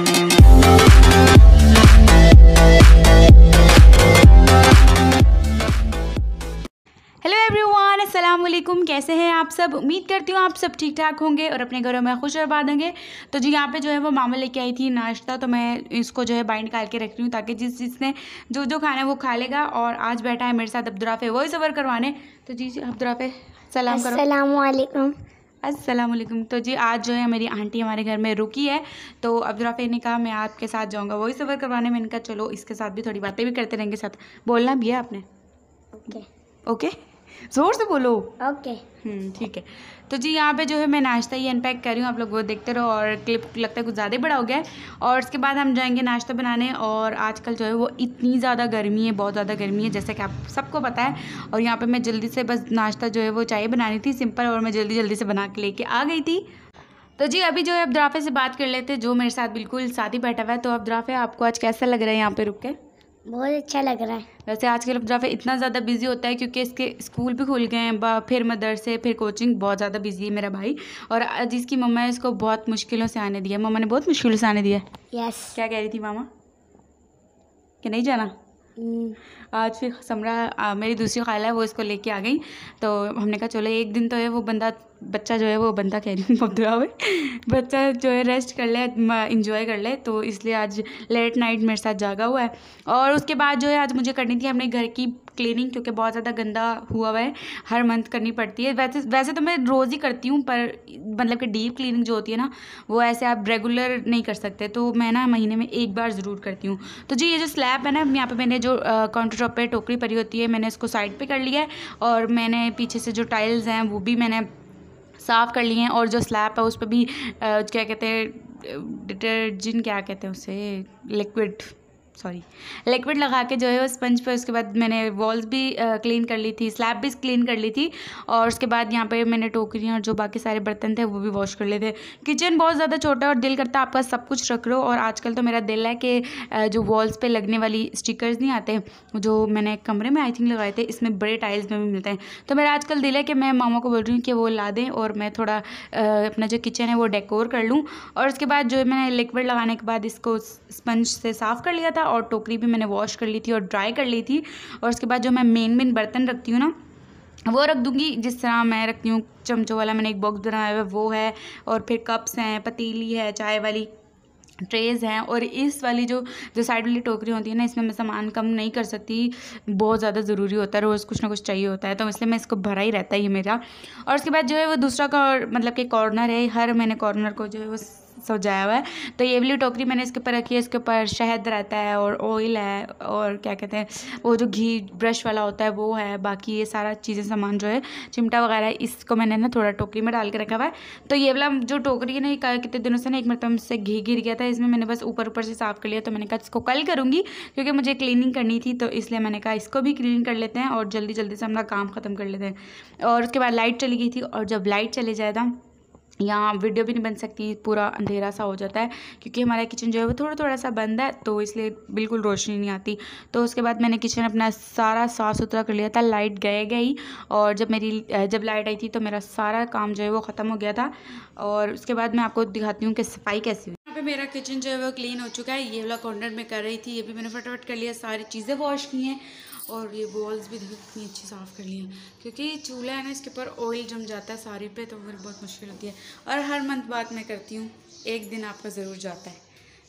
असलम कैसे हैं आप सब उम्मीद करती हूँ आप सब ठीक ठाक होंगे और अपने घरों में खुश और बाद होंगे तो जी यहाँ पे जो है वो मामा लेके आई थी नाश्ता तो मैं इसको जो है बाइंड निकाल के रख रही हूँ ताकि जिस जिसने जो जो खाना है वो खा लेगा और आज बैठा है मेरे साथ अब्दुराफे वॉइस ओवर करवाने तो जी अब्दुराफे सलाम करो असलम तो जी आज जो है मेरी आंटी हमारे घर में रुकी है तो अब्दुलराफे ने कहा मैं आपके साथ जाऊँगा वही सफ़र करवाने में इनका चलो इसके साथ भी थोड़ी बातें भी करते रहेंगे साथ बोलना भी है आपने ओके okay. Okay okay? ज़ोर से बोलो ओके हम्म, ठीक है तो जी यहाँ पे जो है मैं नाश्ता ही अनपैक कर रही हूँ आप लोग वो देखते रहो और क्लिप लगता है कुछ ज़्यादा ही बड़ा हो गया है और उसके बाद हम जाएंगे नाश्ता बनाने और आजकल जो है वो इतनी ज़्यादा गर्मी है बहुत ज़्यादा गर्मी है जैसा कि आप सबको पता है और यहाँ पर मैं जल्दी से बस नाश्ता जो है वो चाय बनानी थी सिंपल और मैं जल्दी जल्दी से बना के लेके आ गई थी तो जी अभी जो है अब्दुराफे से बात कर लेते जो मेरे साथ बिल्कुल साथ ही बैठा हुआ है तो अब्दुराफे आपको आज कैसा लग रहा है यहाँ पर रुक के बहुत अच्छा लग रहा है वैसे आज आजकल रफ़्राफे इतना ज़्यादा बिज़ी होता है क्योंकि इसके स्कूल भी खुल गए हैं फिर मदरसे फिर कोचिंग बहुत ज़्यादा बिज़ी है मेरा भाई और जिसकी मम्मा है इसको बहुत मुश्किलों से आने दिया मम्मा ने बहुत मुश्किलों से आने दिया यस क्या कह रही थी मामा कि नहीं जाना hmm. आज फिर समरा मेरी दूसरी खाला है वो इसको लेके आ गई तो हमने कहा चलो एक दिन तो है वो बंदा बच्चा जो है वो बंदा कह रही हूँ मधुरा में बच्चा जो है रेस्ट कर ले इंजॉय कर ले तो इसलिए आज लेट नाइट मेरे साथ जागा हुआ है और उसके बाद जो है आज मुझे करनी थी अपने घर की क्लीनिंग क्योंकि बहुत ज़्यादा गंदा हुआ हुआ है हर मंथ करनी पड़ती है वैसे वैसे तो मैं रोज़ ही करती हूँ पर मतलब कि डीप क्लीनिंग जो होती है ना वो ऐसे आप रेगुलर नहीं कर सकते तो मैं ना महीने में एक बार ज़रूर करती हूँ तो जी ये जो स्लैब है ना यहाँ पर मैंने जो काउंटर टॉप पर टोकरी परी होती है मैंने इसको साइड पर कर लिया है और मैंने पीछे से जो टाइल्स हैं वो भी मैंने साफ़ कर लिए हैं और जो स्लैब है उस पर भी क्या कहते हैं डिटर्जेंट क्या कहते हैं उसे लिक्विड सॉरी लिक्विड लगा के जो है वो स्पंज पर उसके बाद मैंने वॉल्स भी क्लीन कर ली थी स्लैब भी क्लीन कर ली थी और उसके बाद यहाँ पे मैंने टोकरियाँ और जो बाकी सारे बर्तन थे वो भी वॉश कर लिए थे किचन बहुत ज़्यादा छोटा और दिल करता आपका सब कुछ रख रो और आजकल तो मेरा दिल है कि जो वॉल्स पर लगने वाली स्टिकर्स नहीं आते जो मैंने कमरे में आई थिंक लगाए थे इसमें बड़े टाइल्स में भी मिलते हैं तो मेरा आजकल दिल है कि मैं मामा को बोल रही हूँ कि वो ला दें और मैं थोड़ा अपना जो किचन है वो डेकोर कर लूँ और उसके बाद जो मैंने लिक्विड लगाने के बाद इसको स्पंज से साफ़ कर लिया था और टोकरी भी मैंने वॉश कर ली थी और ड्राई कर ली थी और उसके बाद जो मैं मेन मेन बर्तन रखती हूँ ना वो रख दूँगी जिस तरह मैं रखती हूँ चमचों वाला मैंने एक बॉक्स बनाया हुआ है वो है और फिर कप्स हैं पतीली है चाय वाली ट्रेज हैं और इस वाली जो जो साइड वाली टोकरी होती है ना इसमें मैं सामान कम नहीं कर सकती बहुत ज़्यादा ज़रूरी होता है रोज़ कुछ ना कुछ चाहिए होता है तो इसलिए मैं इसको भरा ही रहता है ये मेरा और उसके बाद जो है वो दूसरा का मतलब के कॉर्नर है हर मैंने कॉर्नर को जो है वो सजाया हुआ है तो ये वाली टोकरी मैंने इसके ऊपर रखी है इसके ऊपर शहद रहता है और ऑयल है और क्या कहते हैं वो जो घी ब्रश वाला होता है वो है बाकी ये सारा चीज़ें सामान जो है चिमटा वगैरह इसको मैंने ना थोड़ा टोकरी में डाल के रखा हुआ है तो ये वाला जो टोकरी है ना कितने दिनों से ना एक तो मरतब से घी गिर गया था इसमें मैंने बस ऊपर ऊपर से साफ़ कर लिया तो मैंने कहा इसको कल करूँगी क्योंकि मुझे क्लीनिंग करनी थी तो इसलिए मैंने कहा इसको भी क्लीन कर लेते हैं और जल्दी जल्दी से अपना काम ख़त्म कर लेते हैं और उसके बाद लाइट चली गई थी और जब लाइट चले जाए था यहाँ वीडियो भी नहीं बन सकती पूरा अंधेरा सा हो जाता है क्योंकि हमारा किचन जो है वो थोड़ा थोड़ा सा बंद है तो इसलिए बिल्कुल रोशनी नहीं आती तो उसके बाद मैंने किचन अपना सारा साफ़ सुथरा कर लिया था लाइट गए गई और जब मेरी जब लाइट आई थी तो मेरा सारा काम जो है वो ख़त्म हो गया था और उसके बाद मैं आपको दिखाती हूँ कि सफाई कैसी हुई यहाँ पर मेरा किचन जो है वो क्लीन हो चुका है ये वाला कॉर्नर में कर रही थी ये भी मैंने फटाफट कर लिया सारी चीज़ें वॉश की हैं और ये बॉल्स भी देखो कितनी अच्छी साफ़ कर ली हैं क्योंकि चूल्हा है ना इसके ऊपर ऑयल जम जाता है सारी पे तो फिर बहुत मुश्किल होती है और हर मंथ बाद मैं करती हूँ एक दिन आपका ज़रूर जाता है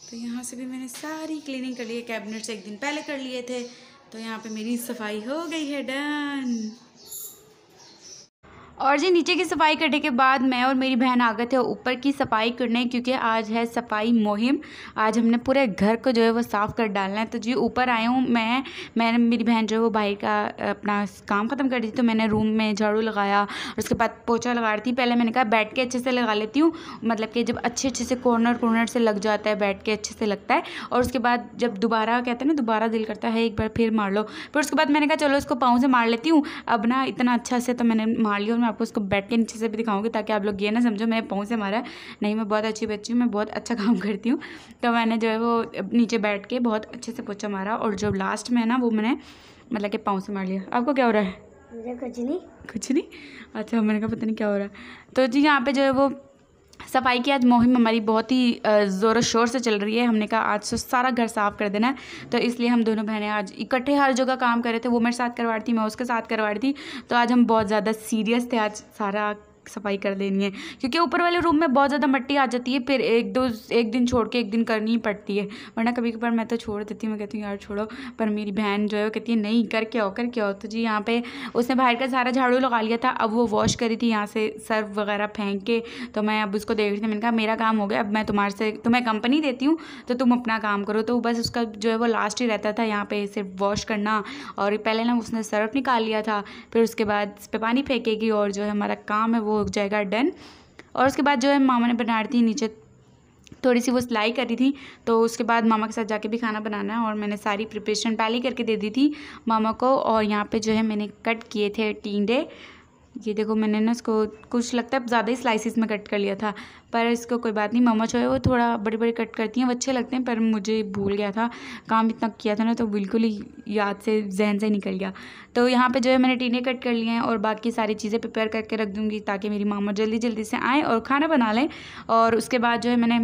तो यहाँ से भी मैंने सारी क्लीनिंग कर ली है कैबिनेट्स एक दिन पहले कर लिए थे तो यहाँ पर मेरी सफाई हो गई है डन और जी नीचे की सफाई करने के बाद मैं और मेरी बहन आ गए थे ऊपर की सफाई करने क्योंकि आज है सफाई मुहिम आज हमने पूरे घर को जो है वो साफ़ कर डालना है तो जी ऊपर आई हूँ मैं मैंने मेरी बहन जो है वो भाई का अपना काम ख़त्म कर दी तो मैंने रूम में झाड़ू लगाया और उसके बाद पोछा लगा रही थी पहले मैंने कहा बैठ के अच्छे से लगा लेती हूँ मतलब कि जब अच्छे अच्छे से कॉर्नर कॉर्नर से लग जाता है बैठ के अच्छे से लगता है और उसके बाद जब दोबारा कहते हैं ना दोबारा दिल करता है एक बार फिर मार लो फिर उसके बाद मैंने कहा चलो इसको पाँव से मार लेती हूँ अब ना इतना अच्छा से तो मैंने मार लिया और मैं आपको उसको बैठ के नीचे से भी दिखाऊंगी ताकि आप लोग ये ना समझो मेरे पाँव से मारा नहीं मैं बहुत अच्छी बच्ची हूँ मैं बहुत अच्छा काम करती हूँ तो मैंने जो है वो नीचे बैठ के बहुत अच्छे से पोछा मारा और जो लास्ट में है ना वो मैंने मतलब कि पाँव से मार लिया आपको क्या हो रहा है मुझे कुछ नहीं कुछ नहीं अच्छा मैंने कहा पता नहीं क्या हो रहा है तो जी यहाँ पे जो है वो सफाई की आज मुहिम हमारी बहुत ही ज़ोरों शोर से चल रही है हमने कहा आज से तो सारा घर साफ़ कर देना है तो इसलिए हम दोनों बहनें आज इकट्ठे हर जगह काम कर रहे थे वो मेरे साथ करवा रही थी मैं उसके साथ करवा रही थी तो आज हम बहुत ज़्यादा सीरियस थे आज सारा सफाई कर लेनी है क्योंकि ऊपर वाले रूम में बहुत ज़्यादा मट्टी आ जाती है फिर एक दो एक दिन छोड़ के एक दिन करनी ही पड़ती है वरना कभी कभार मैं तो छोड़ देती हूँ मैं कहती हूँ यार छोड़ो पर मेरी बहन जो है वो कहती है नहीं करके आओ करके हो तो जी यहाँ पे उसने बाहर का सारा झाड़ू लगा लिया था अब वो वॉश करी थी यहाँ से सर्फ वगैरह फेंक के तो मैं अब उसको देख रही थी मैंने कहा मेरा काम हो गया अब मैं तुम्हारे से तुम्हें कंपनी देती हूँ तो तुम अपना काम करो तो बस उसका जो है वो लास्ट ही रहता था यहाँ पे सिर्फ वॉश करना और पहले ना उसने सर्फ निकाल लिया था फिर उसके बाद इस पर पानी फेंकेगी और जो है हमारा काम है वो हो जाएगा डन और उसके बाद जो है मामा ने बना रही थी नीचे थोड़ी सी वो सिलाई करी थी तो उसके बाद मामा के साथ जाके भी खाना बनाना है और मैंने सारी प्रिपरेशन पहले करके दे दी थी मामा को और यहाँ पे जो है मैंने कट किए थे टींडे ये देखो मैंने ना इसको कुछ लगता है ज़्यादा ही स्लाइसिस में कट कर लिया था पर इसको कोई बात नहीं मम्मा जो है वो थोड़ा बड़े बड़े कट करती हैं वो अच्छे लगते हैं पर मुझे भूल गया था काम इतना किया था ना तो बिल्कुल ही याद से जहन से निकल गया तो यहाँ पे जो है मैंने टीने कट कर लिए हैं और बाकी सारी चीज़ें प्रिपेयर करके रख दूँगी ताकि मेरी मामा जल्दी जल्दी से आएँ और खाना बना लें और उसके बाद जो है मैंने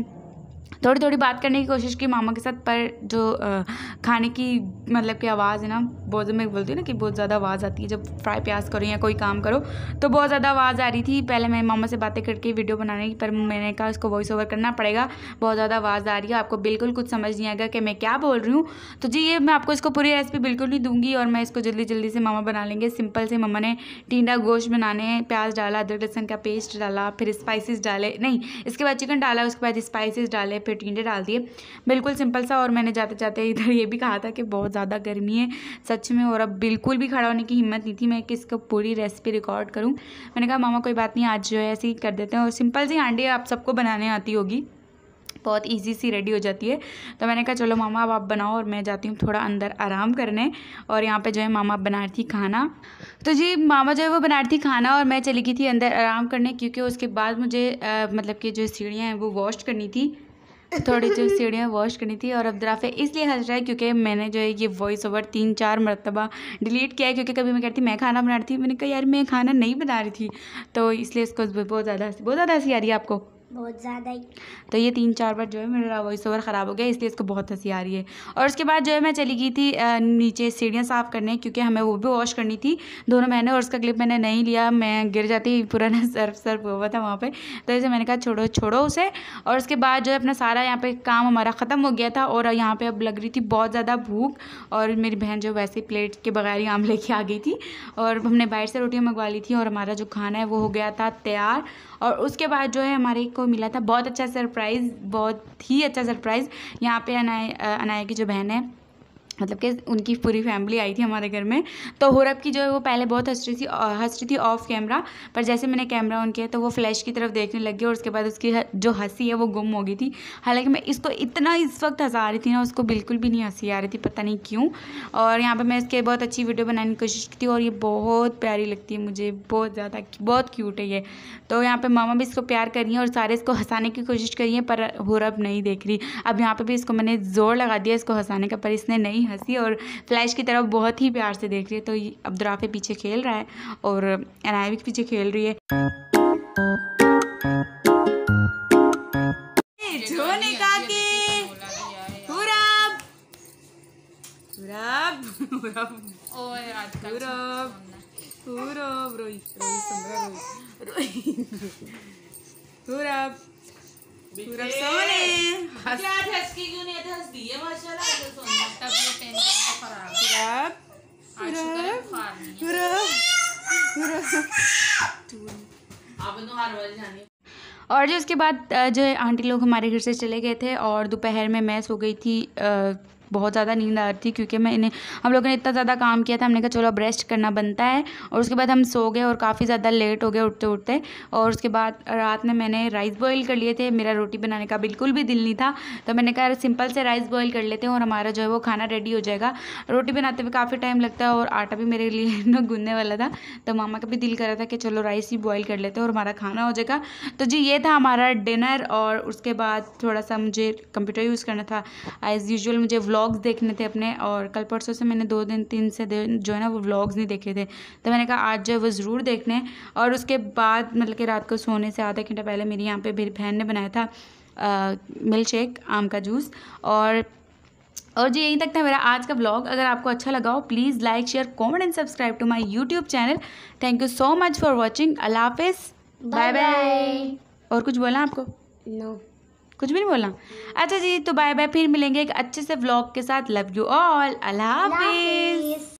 थोड़ी थोड़ी बात करने की कोशिश की मामा के साथ पर जो आ, खाने की मतलब की आवाज़ है ना बहुत मैं बोलती हूँ ना कि बहुत ज़्यादा आवाज़ आती है जब फ्राई प्याज करो या कोई काम करो तो बहुत ज़्यादा आवाज़ आ रही थी पहले मैं मामा से बातें करके वीडियो बनाने की पर मैंने कहा उसको वॉइस ओवर करना पड़ेगा बहुत ज़्यादा आवाज़ आ रही है आपको बिल्कुल कुछ समझ नहीं आएगा कि मैं क्या बोल रही हूँ तो जी ये मैं आपको इसको पूरी रेसिपी बिल्कुल नहीं दूँगी और मैं इसको जल्दी जल्दी से मामा बना लेंगे सिंपल से मामा ने टीडा गोश्त बनाने प्याज डाला अदरक लहसन का पेस्ट डाला फिर स्पाइसिस डाले नहीं इसके बाद चिकन डाला उसके बाद स्पाइसिस डाले फिर थोड़े टींडे डाल दिए बिल्कुल सिंपल सा और मैंने जाते जाते इधर ये भी कहा था कि बहुत ज़्यादा गर्मी है सच में और अब बिल्कुल भी खड़ा होने की हिम्मत नहीं थी मैं कि इसको पूरी रेसिपी रिकॉर्ड करूँ मैंने कहा मामा कोई बात नहीं आज जो है ऐसे ही कर देते हैं और सिंपल सी आंडी आप सबको बनाने आती होगी बहुत इजी सी रेडी हो जाती है तो मैंने कहा चलो मामा अब आप बनाओ और मैं जाती हूँ थोड़ा अंदर आराम करने और यहाँ पे जो है मामा बना रही थी खाना तो जी मामा जो है वो बना रही थी खाना और मैं चली गई थी अंदर आराम करने क्योंकि उसके बाद मुझे आ, मतलब कि जो सीढ़ियाँ हैं वो वॉश करनी थी थोड़ी जो सीढ़ियाँ वॉश करनी थी और अब दराफे इसलिए हंस रहा है क्योंकि मैंने जो है ये वॉइस ओवर तीन चार मरतबा डिलीट किया है क्योंकि कभी मैं कहती थी मैं खाना बना रही थी मैंने कहा यार मैं खाना नहीं बना रही थी तो इसलिए इसको बहुत ज़्यादा बहुत ज़्यादा हंसी आ रही है आपको बहुत ज़्यादा ही तो ये तीन चार बार जो है मेरा वॉइस ओवर ख़राब हो गया इसलिए इसको बहुत हंसी आ रही है और उसके बाद जो है मैं चली गई थी नीचे सीढ़ियाँ साफ़ करने क्योंकि हमें वो भी वॉश करनी थी दोनों मैंने और उसका क्लिप मैंने नहीं लिया मैं गिर जाती पुराना सर्फ सर्फ हुआ था वहाँ पर तो इसे मैंने कहा छोड़ो छोड़ो उसे और उसके बाद जो है अपना सारा यहाँ पर काम हमारा ख़त्म हो गया था और यहाँ पर अब लग रही थी बहुत ज़्यादा भूख और मेरी बहन जो वैसे प्लेट के बगैर ही आम लेके आ गई थी और हमने बाहर से रोटियाँ मंगवा ली थी और हमारा जो खाना है वो हो गया था तैयार और उसके बाद जो है हमारे को मिला था बहुत अच्छा सरप्राइज़ बहुत ही अच्छा सरप्राइज़ यहाँ पे अनाया अनाया की जो बहन है मतलब कि उनकी पूरी फैमिली आई थी हमारे घर में तो होरब की जो है वो पहले बहुत हंस रही थी हंस रही थी ऑफ कैमरा पर जैसे मैंने कैमरा ऑन किया तो वो फ्लैश की तरफ देखने लग गई और उसके बाद उसकी जो हंसी है वो गुम हो गई थी हालांकि मैं इसको इतना इस वक्त हंसा रही थी ना उसको बिल्कुल भी नहीं हंसी आ रही थी पता नहीं क्यों और यहाँ पर मैं इसके बहुत अच्छी वीडियो बनाने की कोशिश की थी और ये बहुत प्यारी लगती है मुझे बहुत ज़्यादा बहुत क्यूट है ये तो यहाँ पर मामा भी इसको प्यार कर रही है और सारे इसको हंसाने की कोशिश करिए पर होरब नहीं देख रही अब यहाँ पर भी इसको मैंने ज़ोर लगा दिया इसको हंसाने का पर इसने नहीं हंसी और फ्लैश की तरफ बहुत ही प्यार से देख रही है तो अब्दुराफे पीछे खेल रहा है और अनायविक पीछे खेल रही है पूरा का के रोहित सोने क्या क्यों नहीं माशाल्लाह सोने तब का फरार अब हर और जो उसके बाद जो आंटी लोग हमारे घर से चले गए थे और दोपहर में मैं सो गई थी बहुत ज़्यादा नींद आ रही थी क्योंकि मैं इन्हें हम लोगों ने इतना ज़्यादा काम किया था हमने कहा चलो अब रेस्ट करना बनता है और उसके बाद हम सो गए और काफ़ी ज़्यादा लेट हो गए उठते उठते और उसके बाद रात में मैंने राइस बॉयल कर लिए थे मेरा रोटी बनाने का बिल्कुल भी दिल नहीं था तो मैंने कहा सिंपल से राइस बॉयल कर लेते हैं और हमारा जो है वो खाना रेडी हो जाएगा रोटी बनाते हुए काफ़ी टाइम लगता है और आटा भी मेरे लिए ना गूंदने वाला था तो मामा का भी दिल कर रहा था कि चलो राइस ही बॉयल कर लेते हैं और हमारा खाना हो जाएगा तो जी ये था हमारा डिनर और उसके बाद थोड़ा सा मुझे कंप्यूटर यूज़ करना था एज़ यूजल मुझे व्लॉग्स देखने थे अपने और कल परसों से मैंने दो दिन तीन से दिन जो है ना वो व्लॉग्स नहीं देखे थे तो मैंने कहा आज जो है वो ज़रूर देखने और उसके बाद मतलब कि रात को सोने से आधा घंटा पहले मेरी यहाँ पर मेरी बहन ने बनाया था मिल्क शेक आम का जूस और और जी यहीं तक था मेरा आज का ब्लॉग अगर आपको अच्छा लगा हो please like share comment and subscribe to my YouTube channel thank you so much for watching अल्लाह हाफिज़ बाय बाय और कुछ बोला आपको नो no. कुछ भी नहीं बोला अच्छा जी तो बाय बाय फिर मिलेंगे एक अच्छे से ब्लॉग के साथ लव यू ऑल अल्लाह हाफिज़